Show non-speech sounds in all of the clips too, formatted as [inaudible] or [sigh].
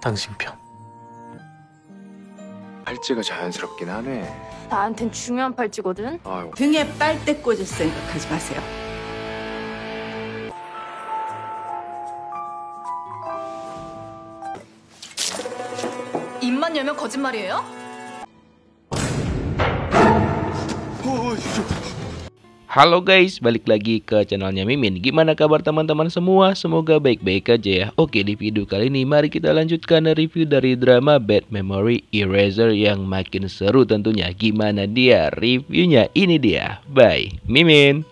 당신 편. 팔찌가 자연스럽긴 하네. 나한텐 중요한 팔찌거든. 아유. 등에 빨대 꽂을 생각하지 마세요. 입만 열면 거짓말이에요? 어, 어, 어, 어. Halo guys, balik lagi ke channelnya Mimin Gimana kabar teman-teman semua? Semoga baik-baik aja ya Oke, di video kali ini mari kita lanjutkan review dari drama Bad Memory Eraser yang makin seru tentunya Gimana dia reviewnya? Ini dia, bye Mimin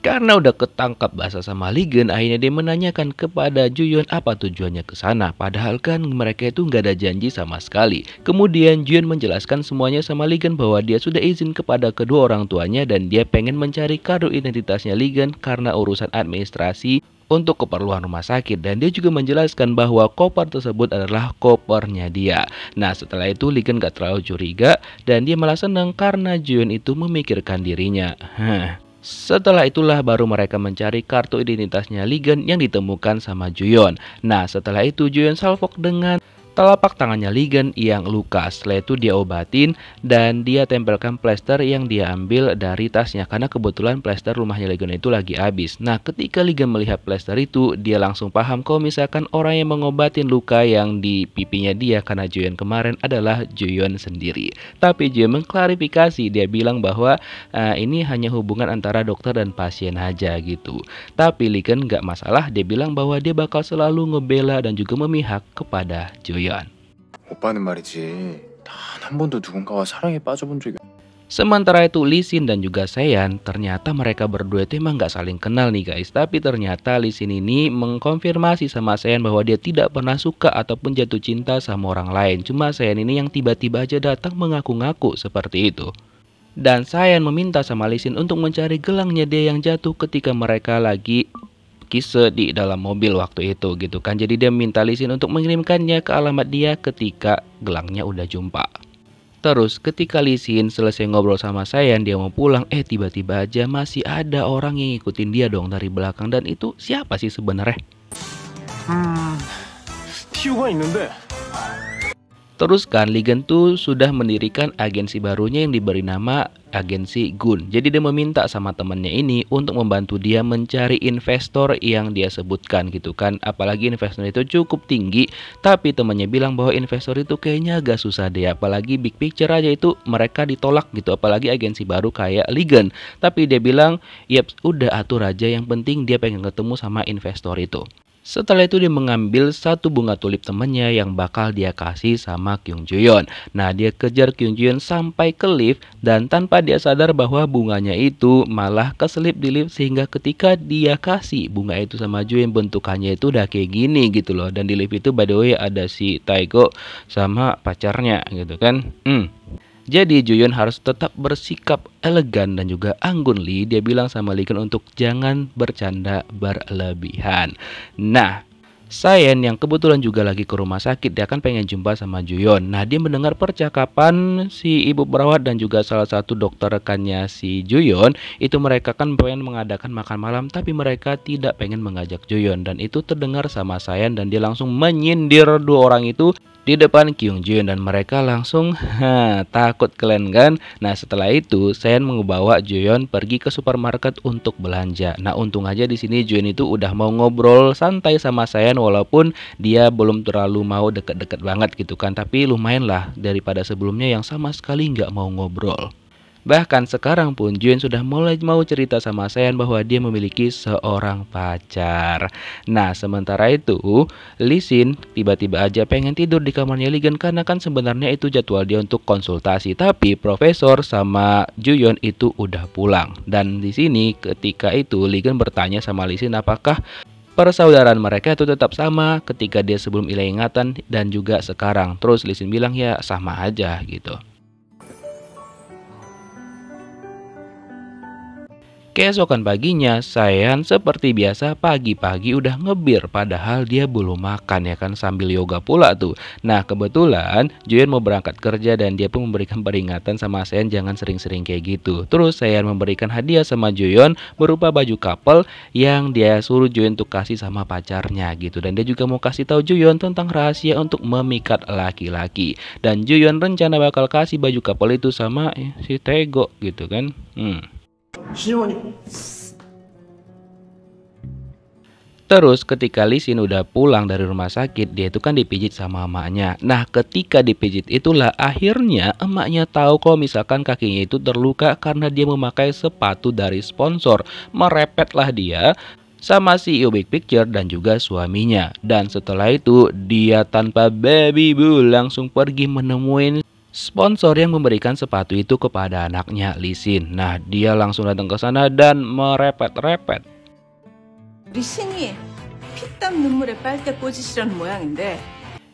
Karena udah ketangkap bahasa sama Ligen, akhirnya dia menanyakan kepada Juyon apa tujuannya ke sana. Padahal kan mereka itu nggak ada janji sama sekali. Kemudian Juyon menjelaskan semuanya sama Ligen bahwa dia sudah izin kepada kedua orang tuanya dan dia pengen mencari kartu identitasnya Ligen karena urusan administrasi untuk keperluan rumah sakit dan dia juga menjelaskan bahwa koper tersebut adalah kopernya dia. Nah setelah itu Ligen gak terlalu curiga dan dia malah senang karena Jun itu memikirkan dirinya. Hmm. Setelah itulah baru mereka mencari kartu identitasnya Ligan yang ditemukan sama Juyon. Nah, setelah itu Juyon salvok dengan telapak tangannya Ligan yang luka. Setelah itu dia obatin dan dia tempelkan plester yang dia ambil dari tasnya karena kebetulan plester rumahnya Ligan itu lagi habis. Nah, ketika Ligan melihat plester itu, dia langsung paham kalau misalkan orang yang mengobatin luka yang di pipinya dia karena Joyon kemarin adalah Joyon sendiri. Tapi Joyon mengklarifikasi, dia bilang bahwa uh, ini hanya hubungan antara dokter dan pasien aja gitu. Tapi Ligan gak masalah, dia bilang bahwa dia bakal selalu ngebela dan juga memihak kepada Joyon. Sementara itu Lisin dan juga Sean ternyata mereka berdua itu emang nggak saling kenal nih guys Tapi ternyata Lisin ini mengkonfirmasi sama Sean bahwa dia tidak pernah suka ataupun jatuh cinta sama orang lain Cuma Sean ini yang tiba-tiba aja datang mengaku-ngaku seperti itu Dan Sean meminta sama Lisin untuk mencari gelangnya dia yang jatuh ketika mereka lagi Kise di dalam mobil waktu itu gitu kan. Jadi dia minta Lisin untuk mengirimkannya ke alamat dia ketika gelangnya udah jumpa. Terus ketika Lisin selesai ngobrol sama saya dia mau pulang eh tiba-tiba aja masih ada orang yang ngikutin dia dong dari belakang dan itu siapa sih sebenarnya? Hmm, Teruskan, tuh sudah mendirikan agensi barunya yang diberi nama agensi Gun. Jadi dia meminta sama temannya ini untuk membantu dia mencari investor yang dia sebutkan gitu kan. Apalagi investor itu cukup tinggi, tapi temannya bilang bahwa investor itu kayaknya agak susah deh. Apalagi big picture aja itu mereka ditolak gitu. Apalagi agensi baru kayak Ligen. Tapi dia bilang, yep udah atur aja yang penting dia pengen ketemu sama investor itu. Setelah itu dia mengambil satu bunga tulip temannya yang bakal dia kasih sama Kyung Juyon. Nah dia kejar Kyung Juyon sampai ke lift dan tanpa dia sadar bahwa bunganya itu malah keselip di lift sehingga ketika dia kasih bunga itu sama Juyon bentukannya itu udah kayak gini gitu loh. Dan di lift itu by the way ada si Taigo sama pacarnya gitu kan. Hmm. Jadi Juyun harus tetap bersikap elegan dan juga anggun Li Dia bilang sama Li Kun untuk jangan bercanda berlebihan. Nah, Sayen yang kebetulan juga lagi ke rumah sakit dia kan pengen jumpa sama Juyon. Nah dia mendengar percakapan si ibu perawat dan juga salah satu dokter rekannya si Juyon itu mereka kan pengen mengadakan makan malam tapi mereka tidak pengen mengajak Juyon dan itu terdengar sama Sayen dan dia langsung menyindir dua orang itu di depan Kyung Jun dan mereka langsung ha, takut kalian kan. Nah setelah itu Sen mengubawa Joyon pergi ke supermarket untuk belanja. Nah untung aja di sini Joyon itu udah mau ngobrol santai sama Sen walaupun dia belum terlalu mau deket-deket banget gitu kan. Tapi lumayan lah daripada sebelumnya yang sama sekali nggak mau ngobrol. Bahkan sekarang pun Juen sudah mulai mau cerita sama Sean bahwa dia memiliki seorang pacar. Nah, sementara itu, Lisin tiba-tiba aja pengen tidur di kamarnya Ligen karena kan sebenarnya itu jadwal dia untuk konsultasi, tapi profesor sama Juyon itu udah pulang. Dan di sini ketika itu Ligen bertanya sama Lisin apakah persaudaraan mereka itu tetap sama ketika dia sebelum ilai ingatan dan juga sekarang. Terus Lisin bilang ya sama aja gitu. Keesokan paginya, Sayan seperti biasa pagi-pagi udah ngebir padahal dia belum makan ya kan sambil yoga pula tuh. Nah kebetulan Joyen mau berangkat kerja dan dia pun memberikan [laughs] peringatan sama Sayan jangan sering-sering kayak gitu. Terus Sayan memberikan hadiah sama Juyen berupa baju couple yang dia suruh Juyen untuk kasih sama pacarnya gitu. Dan dia juga mau kasih tahu Juyen tentang rahasia untuk memikat laki-laki. Dan Juyen rencana bakal kasih baju couple itu sama eh, si Tego gitu kan. Hmm. Terus ketika Lisin udah pulang dari rumah sakit, dia itu kan dipijit sama emaknya. Nah, ketika dipijit itulah akhirnya emaknya tahu kalau misalkan kakinya itu terluka karena dia memakai sepatu dari sponsor. Merepetlah dia sama CEO Big Picture dan juga suaminya. Dan setelah itu, dia tanpa baby bu langsung pergi menemuin sponsor yang memberikan sepatu itu kepada anaknya Lisin. Nah, dia langsung datang ke sana dan merepet-repet. Lisin이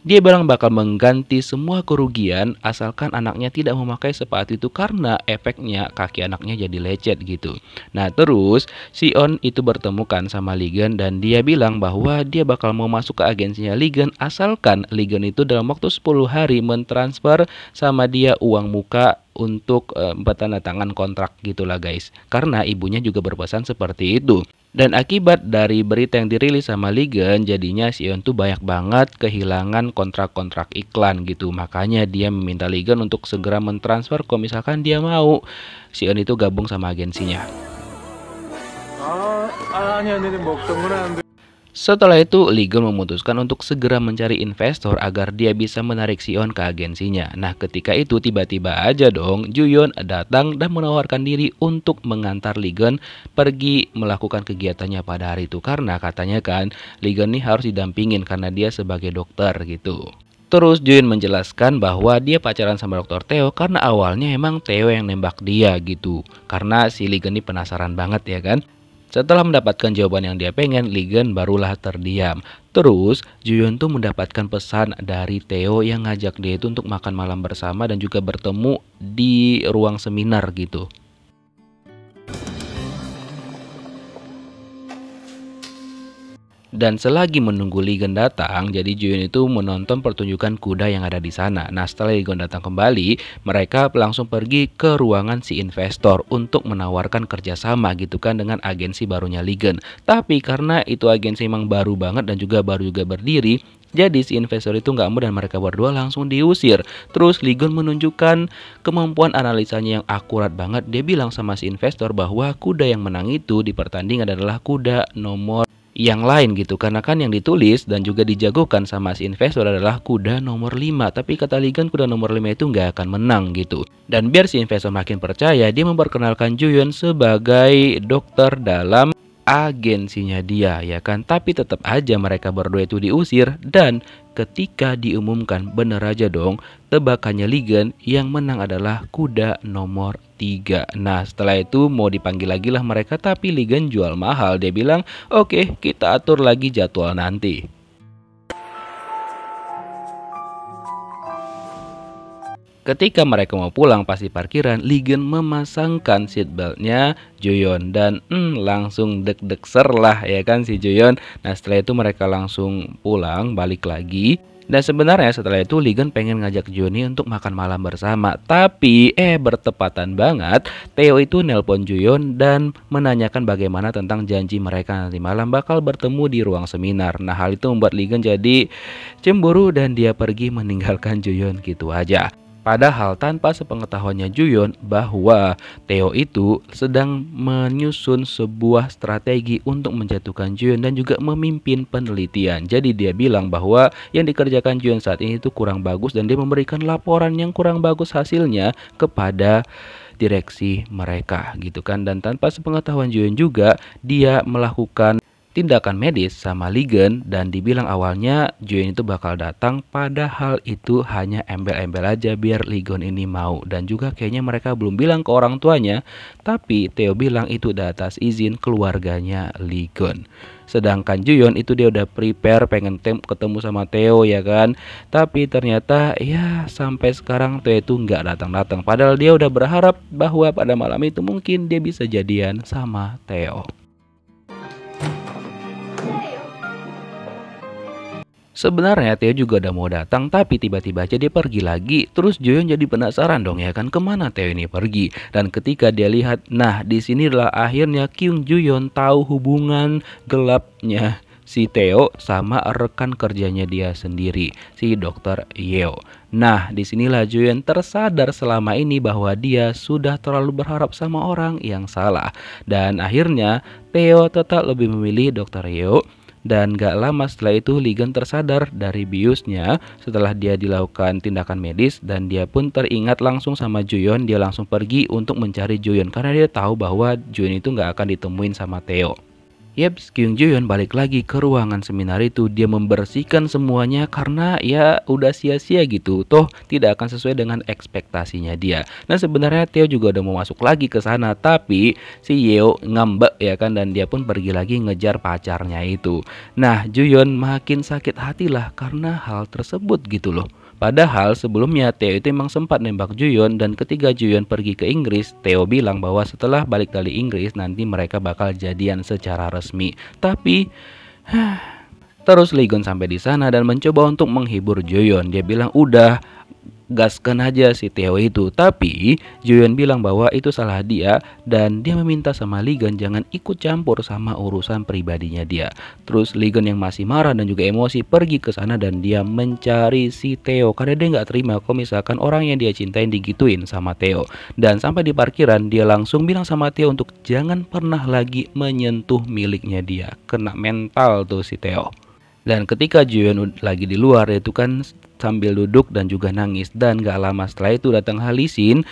dia bilang bakal mengganti semua kerugian asalkan anaknya tidak memakai sepatu itu karena efeknya kaki anaknya jadi lecet gitu. Nah terus Si On itu bertemukan sama Ligan dan dia bilang bahwa dia bakal mau masuk ke agensinya Ligan asalkan Ligan itu dalam waktu 10 hari mentransfer sama dia uang muka untuk uh, eh, tangan kontrak gitulah guys. Karena ibunya juga berpesan seperti itu. Dan akibat dari berita yang dirilis sama Ligen, jadinya Sion tuh banyak banget kehilangan kontrak-kontrak iklan gitu. Makanya dia meminta Ligen untuk segera mentransfer kalau misalkan dia mau. Sion itu gabung sama agensinya. Ah, ah, ini, ini, ini, setelah itu, Legal memutuskan untuk segera mencari investor agar dia bisa menarik Sion ke agensinya. Nah, ketika itu tiba-tiba aja dong, Juyon datang dan menawarkan diri untuk mengantar Ligon pergi melakukan kegiatannya pada hari itu. Karena katanya kan, Ligon ini harus didampingin karena dia sebagai dokter gitu. Terus Juyun menjelaskan bahwa dia pacaran sama dokter Theo karena awalnya emang Theo yang nembak dia gitu. Karena si Ligon ini penasaran banget ya kan. Setelah mendapatkan jawaban yang dia pengen, Ligen barulah terdiam. Terus, Juyun tuh mendapatkan pesan dari Theo yang ngajak dia itu untuk makan malam bersama dan juga bertemu di ruang seminar gitu. dan selagi menunggu Ligon datang, jadi Juyun itu menonton pertunjukan kuda yang ada di sana. Nah, setelah Ligon datang kembali, mereka langsung pergi ke ruangan si investor untuk menawarkan kerjasama gitu kan dengan agensi barunya Ligon. Tapi karena itu agensi memang baru banget dan juga baru juga berdiri, jadi si investor itu nggak mau dan mereka berdua langsung diusir. Terus Ligon menunjukkan kemampuan analisanya yang akurat banget. Dia bilang sama si investor bahwa kuda yang menang itu di pertandingan adalah kuda nomor yang lain gitu karena kan yang ditulis dan juga dijagokan sama si investor adalah kuda nomor 5 tapi kata Ligan kuda nomor 5 itu nggak akan menang gitu dan biar si investor makin percaya dia memperkenalkan Juyun sebagai dokter dalam agensinya dia ya kan tapi tetap aja mereka berdua itu diusir dan ketika diumumkan bener aja dong tebakannya Ligan yang menang adalah kuda nomor 3. Nah setelah itu mau dipanggil lagi lah mereka tapi Ligan jual mahal. Dia bilang oke okay, kita atur lagi jadwal nanti. Ketika mereka mau pulang pas di parkiran, Ligen memasangkan seatbeltnya Joyon dan hmm, langsung deg-deg serlah ya kan si Joyon. Nah setelah itu mereka langsung pulang balik lagi dan sebenarnya setelah itu Ligan pengen ngajak Joni untuk makan malam bersama. Tapi eh bertepatan banget Theo itu nelpon Juyon dan menanyakan bagaimana tentang janji mereka nanti malam bakal bertemu di ruang seminar. Nah hal itu membuat Ligan jadi cemburu dan dia pergi meninggalkan Juyon gitu aja. Padahal tanpa sepengetahuannya Juyon bahwa Theo itu sedang menyusun sebuah strategi untuk menjatuhkan Juyon dan juga memimpin penelitian. Jadi dia bilang bahwa yang dikerjakan Juyon saat ini itu kurang bagus dan dia memberikan laporan yang kurang bagus hasilnya kepada direksi mereka gitu kan dan tanpa sepengetahuan Juyon juga dia melakukan tindakan medis sama ligen dan dibilang awalnya Juen itu bakal datang padahal itu hanya embel-embel aja biar ligon ini mau dan juga kayaknya mereka belum bilang ke orang tuanya tapi Theo bilang itu udah atas izin keluarganya ligon sedangkan Juyon itu dia udah prepare pengen tem ketemu sama Theo ya kan tapi ternyata ya sampai sekarang Theo itu nggak datang-datang padahal dia udah berharap bahwa pada malam itu mungkin dia bisa jadian sama Theo Sebenarnya Theo juga udah mau datang tapi tiba-tiba aja dia pergi lagi. Terus Joyon jadi penasaran dong ya kan kemana Theo ini pergi. Dan ketika dia lihat, nah di sinilah akhirnya Kyung Joyon tahu hubungan gelapnya si Theo sama rekan kerjanya dia sendiri, si dokter Yeo. Nah, disinilah Juyen tersadar selama ini bahwa dia sudah terlalu berharap sama orang yang salah. Dan akhirnya Theo tetap lebih memilih dokter Yeo dan gak lama setelah itu Ligan tersadar dari biusnya setelah dia dilakukan tindakan medis dan dia pun teringat langsung sama Juyon dia langsung pergi untuk mencari Juyon karena dia tahu bahwa Juyon itu gak akan ditemuin sama Theo. Yep, Kyung Juyeon balik lagi ke ruangan seminar itu. Dia membersihkan semuanya karena ya udah sia-sia gitu. Toh tidak akan sesuai dengan ekspektasinya dia. Nah sebenarnya Theo juga udah mau masuk lagi ke sana, tapi si Yeo ngambek ya kan dan dia pun pergi lagi ngejar pacarnya itu. Nah Juyeon makin sakit hati lah karena hal tersebut gitu loh. Padahal sebelumnya Theo itu memang sempat nembak Juyon dan ketika Juyon pergi ke Inggris, Theo bilang bahwa setelah balik dari Inggris nanti mereka bakal jadian secara resmi. Tapi [sighs] Terus Ligon sampai di sana dan mencoba untuk menghibur Joyon. Dia bilang, "Udah, gaskan aja si Theo itu. Tapi Julian bilang bahwa itu salah dia dan dia meminta sama Ligan jangan ikut campur sama urusan pribadinya dia. Terus Ligan yang masih marah dan juga emosi pergi ke sana dan dia mencari si Theo karena dia nggak terima kalau misalkan orang yang dia cintain digituin sama Theo. Dan sampai di parkiran dia langsung bilang sama Theo untuk jangan pernah lagi menyentuh miliknya dia. Kena mental tuh si Theo. Dan ketika Jiwen lagi di luar itu kan sambil duduk dan juga nangis dan gak lama setelah itu datang Halisin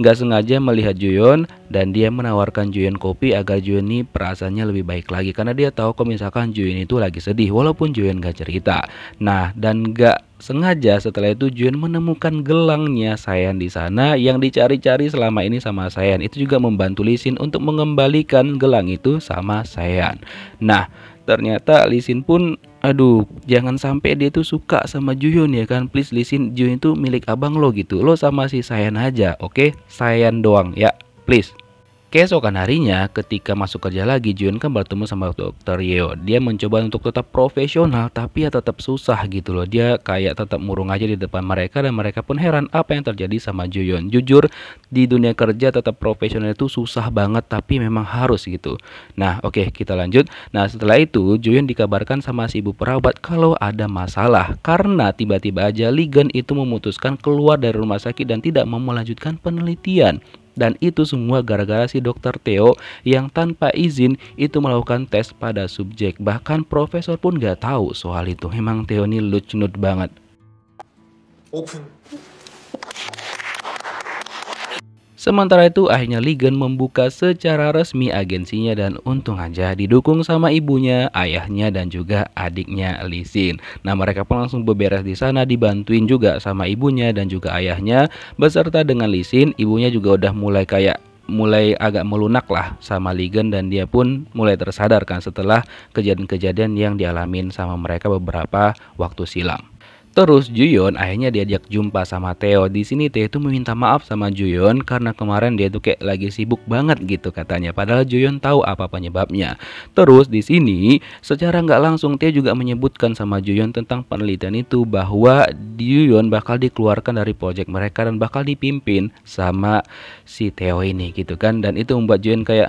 nggak sengaja melihat Juyon dan dia menawarkan Juyon kopi agar Juyon ini perasaannya lebih baik lagi karena dia tahu kalau misalkan Juyon itu lagi sedih walaupun Juyon gak cerita. Nah dan gak sengaja setelah itu Juyon menemukan gelangnya Sayan di sana yang dicari-cari selama ini sama Sayan itu juga membantu Lisin untuk mengembalikan gelang itu sama Sayan. Nah ternyata Lisin pun aduh jangan sampai dia tuh suka sama Juyun ya kan please listen Juyun itu milik abang lo gitu lo sama si Sayan aja oke okay? Sayan doang ya please Keesokan harinya, ketika masuk kerja lagi, Jun kan bertemu sama dokter Yeo. Dia mencoba untuk tetap profesional, tapi ya tetap susah gitu loh. Dia kayak tetap murung aja di depan mereka dan mereka pun heran apa yang terjadi sama Joyon. Jujur, di dunia kerja tetap profesional itu susah banget, tapi memang harus gitu. Nah, oke okay, kita lanjut. Nah, setelah itu, Joyon dikabarkan sama si ibu perawat kalau ada masalah. Karena tiba-tiba aja Ligen itu memutuskan keluar dari rumah sakit dan tidak mau melanjutkan penelitian. Dan itu semua gara-gara si dokter Theo yang tanpa izin itu melakukan tes pada subjek. Bahkan profesor pun gak tahu soal itu. Emang Theo ini lucu banget. Sementara itu akhirnya Ligen membuka secara resmi agensinya dan untung aja didukung sama ibunya, ayahnya dan juga adiknya Lisin. Nah mereka pun langsung beberes di sana dibantuin juga sama ibunya dan juga ayahnya beserta dengan Lisin. Ibunya juga udah mulai kayak mulai agak melunak lah sama Ligen dan dia pun mulai tersadarkan setelah kejadian-kejadian yang dialamin sama mereka beberapa waktu silam. Terus Juyon akhirnya diajak jumpa sama Theo. Di sini Theo itu meminta maaf sama Juyon karena kemarin dia tuh kayak lagi sibuk banget gitu katanya. Padahal Juyon tahu apa penyebabnya. Terus di sini secara nggak langsung Theo juga menyebutkan sama Juyon tentang penelitian itu bahwa Juyon bakal dikeluarkan dari proyek mereka dan bakal dipimpin sama si Theo ini gitu kan. Dan itu membuat Juyon kayak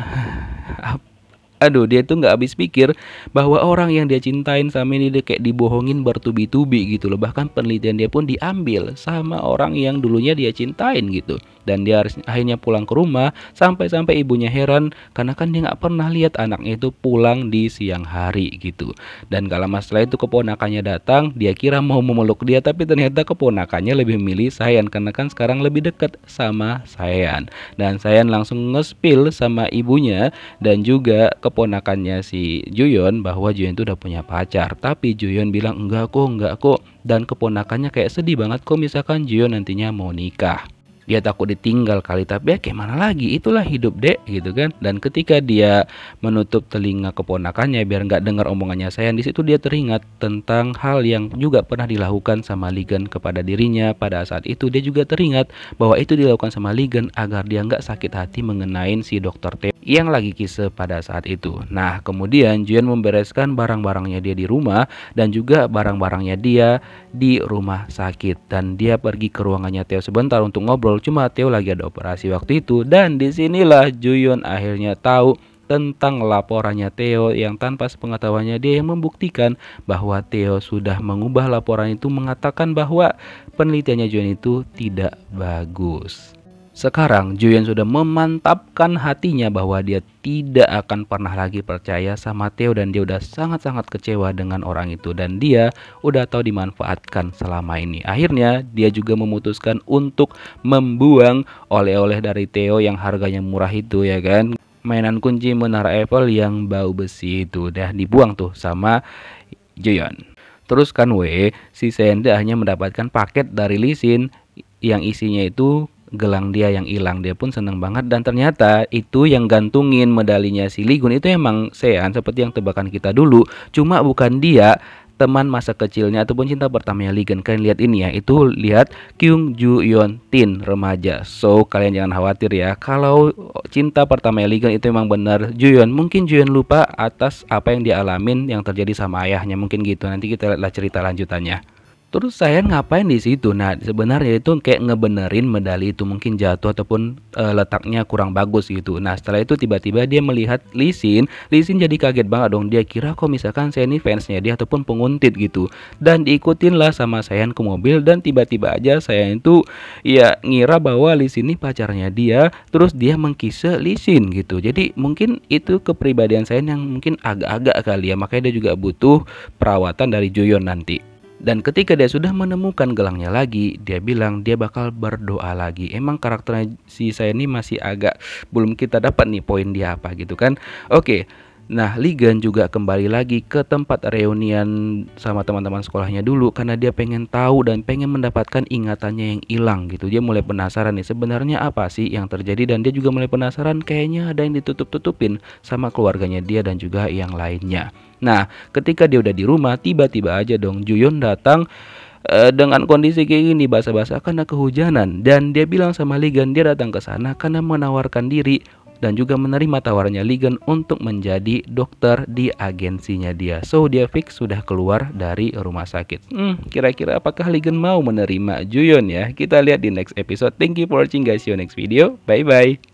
aduh dia tuh nggak habis pikir bahwa orang yang dia cintain sama ini dia kayak dibohongin bertubi-tubi gitu loh bahkan penelitian dia pun diambil sama orang yang dulunya dia cintain gitu dan dia harus akhirnya pulang ke rumah sampai-sampai ibunya heran karena kan dia nggak pernah lihat anaknya itu pulang di siang hari gitu dan kalau masalah itu keponakannya datang dia kira mau memeluk dia tapi ternyata keponakannya lebih milih Sayan karena kan sekarang lebih dekat sama Sayan dan Sayan langsung ngespil sama ibunya dan juga keponakannya si Juyon bahwa Juyon itu udah punya pacar tapi Juyon bilang enggak kok enggak kok dan keponakannya kayak sedih banget kok misalkan Juyon nantinya mau nikah dia takut ditinggal kali tapi ya gimana lagi itulah hidup dek gitu kan dan ketika dia menutup telinga keponakannya biar nggak dengar omongannya saya di situ dia teringat tentang hal yang juga pernah dilakukan sama Ligan kepada dirinya pada saat itu dia juga teringat bahwa itu dilakukan sama Ligan agar dia nggak sakit hati mengenain si dokter T yang lagi kisah pada saat itu nah kemudian Juan membereskan barang-barangnya dia di rumah dan juga barang-barangnya dia di rumah sakit dan dia pergi ke ruangannya Theo sebentar untuk ngobrol Cuma Theo lagi ada operasi waktu itu dan disinilah Juyun akhirnya tahu tentang laporannya Theo yang tanpa sepengetahuannya dia yang membuktikan bahwa Theo sudah mengubah laporan itu mengatakan bahwa penelitiannya Juyun itu tidak bagus. Sekarang Joyen sudah memantapkan hatinya bahwa dia tidak akan pernah lagi percaya sama Theo dan dia udah sangat-sangat kecewa dengan orang itu dan dia udah tahu dimanfaatkan selama ini. Akhirnya dia juga memutuskan untuk membuang oleh-oleh dari Theo yang harganya murah itu ya kan. Mainan kunci menara Apple yang bau besi itu udah dibuang tuh sama Joyen. Terus kan Wei si Senda hanya mendapatkan paket dari Lisin yang isinya itu gelang dia yang hilang dia pun seneng banget dan ternyata itu yang gantungin medalinya si Ligun itu emang Sean seperti yang tebakan kita dulu cuma bukan dia teman masa kecilnya ataupun cinta pertamanya ligun kalian lihat ini ya itu lihat Kyung Ju Yeon Tin remaja so kalian jangan khawatir ya kalau cinta pertamanya ligun itu emang benar Ju Yeon mungkin Ju Yeon lupa atas apa yang dia alamin yang terjadi sama ayahnya mungkin gitu nanti kita lihatlah cerita lanjutannya Terus saya ngapain di situ? Nah, sebenarnya itu kayak ngebenerin medali itu mungkin jatuh ataupun e, letaknya kurang bagus gitu. Nah, setelah itu tiba-tiba dia melihat Lisin. Lisin jadi kaget banget dong. Dia kira kok misalkan saya ini fansnya dia ataupun penguntit gitu. Dan diikutin lah sama saya ke mobil dan tiba-tiba aja saya itu ya ngira bahwa Lisin ini pacarnya dia. Terus dia mengkise Lisin gitu. Jadi mungkin itu kepribadian saya yang mungkin agak-agak kali ya. Makanya dia juga butuh perawatan dari Joyon nanti. Dan ketika dia sudah menemukan gelangnya lagi, dia bilang dia bakal berdoa lagi. Emang karakternya si saya ini masih agak belum kita dapat nih poin dia apa gitu kan. Oke, okay. Nah, Ligan juga kembali lagi ke tempat reunian sama teman-teman sekolahnya dulu karena dia pengen tahu dan pengen mendapatkan ingatannya yang hilang gitu. Dia mulai penasaran nih sebenarnya apa sih yang terjadi dan dia juga mulai penasaran kayaknya ada yang ditutup-tutupin sama keluarganya dia dan juga yang lainnya. Nah, ketika dia udah di rumah, tiba-tiba aja dong Juyon datang eh, dengan kondisi kayak gini basah-basah karena kehujanan dan dia bilang sama Ligan dia datang ke sana karena menawarkan diri dan juga menerima tawarannya Ligon untuk menjadi dokter di agensinya dia. So dia fix sudah keluar dari rumah sakit. Hmm, kira-kira apakah Ligon mau menerima Juyon ya? Kita lihat di next episode. Thank you for watching guys. See you next video. Bye bye.